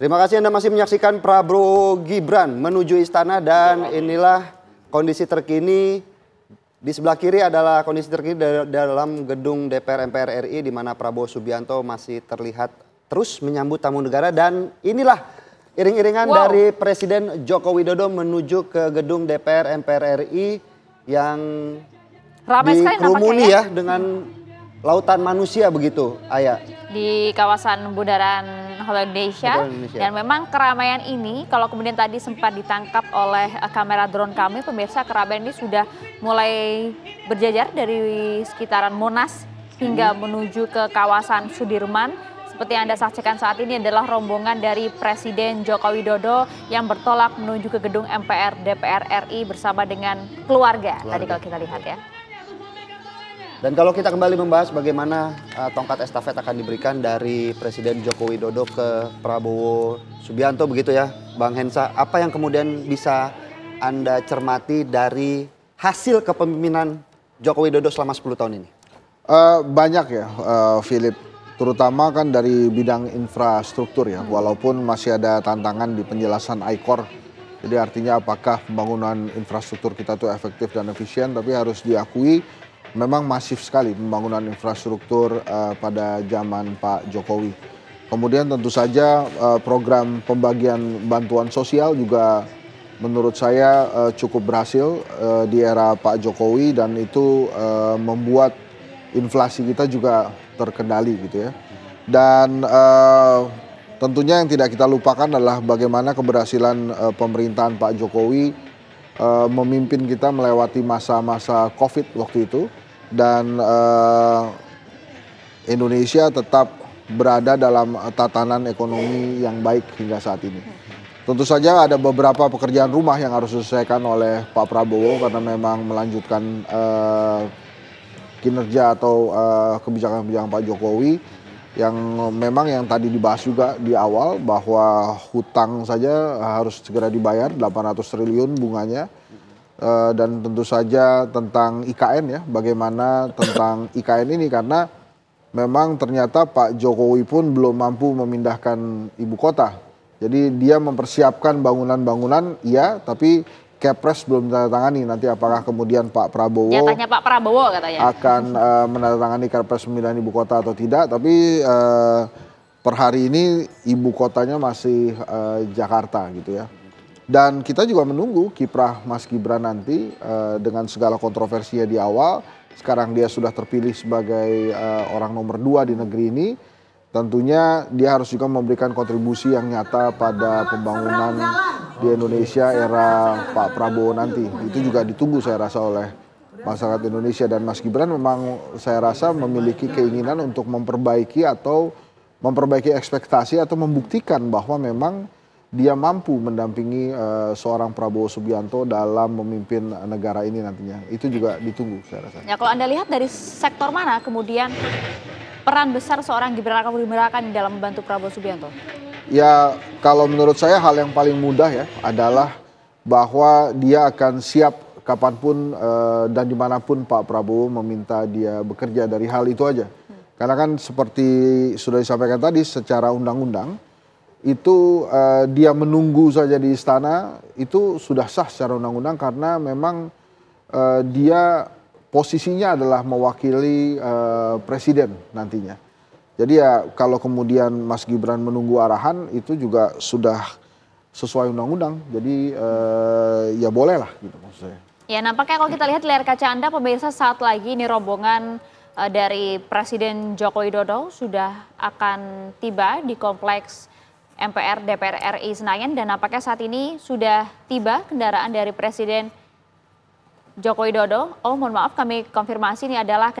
Terima kasih Anda masih menyaksikan Prabowo Gibran menuju istana dan inilah kondisi terkini di sebelah kiri adalah kondisi terkini dalam gedung DPR MPR RI di mana Prabowo Subianto masih terlihat terus menyambut tamu negara dan inilah iring-iringan wow. dari Presiden Joko Widodo menuju ke gedung DPR MPR RI yang Ramai dikerumuni ya. ya dengan lautan manusia begitu, Ayah. Di kawasan Bundaran Indonesia Dan memang keramaian ini kalau kemudian tadi sempat ditangkap oleh eh, kamera drone kami, pemirsa keramaian ini sudah mulai berjajar dari sekitaran Monas hingga hmm. menuju ke kawasan Sudirman. Seperti yang Anda saksikan saat ini adalah rombongan dari Presiden Joko Widodo yang bertolak menuju ke gedung MPR DPR RI bersama dengan keluarga, keluarga. tadi kalau kita lihat ya. Dan kalau kita kembali membahas bagaimana uh, tongkat estafet akan diberikan dari Presiden Joko Widodo ke Prabowo Subianto begitu ya, Bang Hensa. Apa yang kemudian bisa Anda cermati dari hasil kepemimpinan Joko Widodo selama 10 tahun ini? Uh, banyak ya, uh, Philip. Terutama kan dari bidang infrastruktur ya, hmm. walaupun masih ada tantangan di penjelasan ICOR. Jadi artinya apakah pembangunan infrastruktur kita itu efektif dan efisien, tapi harus diakui memang masif sekali pembangunan infrastruktur uh, pada zaman Pak Jokowi. Kemudian tentu saja uh, program pembagian bantuan sosial juga menurut saya uh, cukup berhasil uh, di era Pak Jokowi dan itu uh, membuat inflasi kita juga terkendali gitu ya. Dan uh, tentunya yang tidak kita lupakan adalah bagaimana keberhasilan uh, pemerintahan Pak Jokowi uh, memimpin kita melewati masa-masa COVID waktu itu dan uh, Indonesia tetap berada dalam tatanan ekonomi yang baik hingga saat ini. Tentu saja ada beberapa pekerjaan rumah yang harus diselesaikan oleh Pak Prabowo karena memang melanjutkan uh, kinerja atau eh, kebijakan-kebijakan uh, Pak Jokowi yang memang yang tadi dibahas juga di awal bahwa hutang saja harus segera dibayar 800 triliun bunganya Eh, dan tentu saja tentang IKN ya, bagaimana tentang IKN ini karena memang ternyata Pak Jokowi pun belum mampu memindahkan ibu kota. Jadi dia mempersiapkan bangunan-bangunan, iya, tapi Kepres belum menandatangani. Nanti apakah kemudian Pak Prabowo Nyatanya Pak Prabowo katanya akan uh, menandatangani Kepres pemindahan ibu kota atau tidak? Tapi uh, per hari ini ibu kotanya masih uh, Jakarta gitu ya. Dan kita juga menunggu kiprah Mas Gibran nanti uh, dengan segala kontroversinya di awal. Sekarang dia sudah terpilih sebagai uh, orang nomor dua di negeri ini. Tentunya dia harus juga memberikan kontribusi yang nyata pada pembangunan di Indonesia era Pak Prabowo nanti. Itu juga ditunggu saya rasa oleh masyarakat Indonesia dan Mas Gibran memang saya rasa memiliki keinginan untuk memperbaiki atau memperbaiki ekspektasi atau membuktikan bahwa memang dia mampu mendampingi uh, seorang Prabowo Subianto dalam memimpin negara ini nantinya. Itu juga ditunggu saya rasa. Ya kalau Anda lihat dari sektor mana kemudian peran besar seorang Gibran Raka Buming Raka dalam membantu Prabowo Subianto? Ya kalau menurut saya hal yang paling mudah ya adalah bahwa dia akan siap kapanpun uh, dan dimanapun Pak Prabowo meminta dia bekerja dari hal itu aja. Karena kan seperti sudah disampaikan tadi secara undang-undang itu uh, dia menunggu saja di istana itu sudah sah secara undang-undang karena memang uh, dia posisinya adalah mewakili uh, presiden nantinya. Jadi ya kalau kemudian Mas Gibran menunggu arahan itu juga sudah sesuai undang-undang. Jadi uh, ya bolehlah gitu maksud saya. Ya nampaknya kalau kita lihat layar kaca Anda pemirsa saat lagi ini rombongan uh, dari Presiden Joko Widodo sudah akan tiba di kompleks MPR DPR RI Senayan dan apakah saat ini sudah tiba kendaraan dari Presiden Joko Widodo. Oh mohon maaf kami konfirmasi ini adalah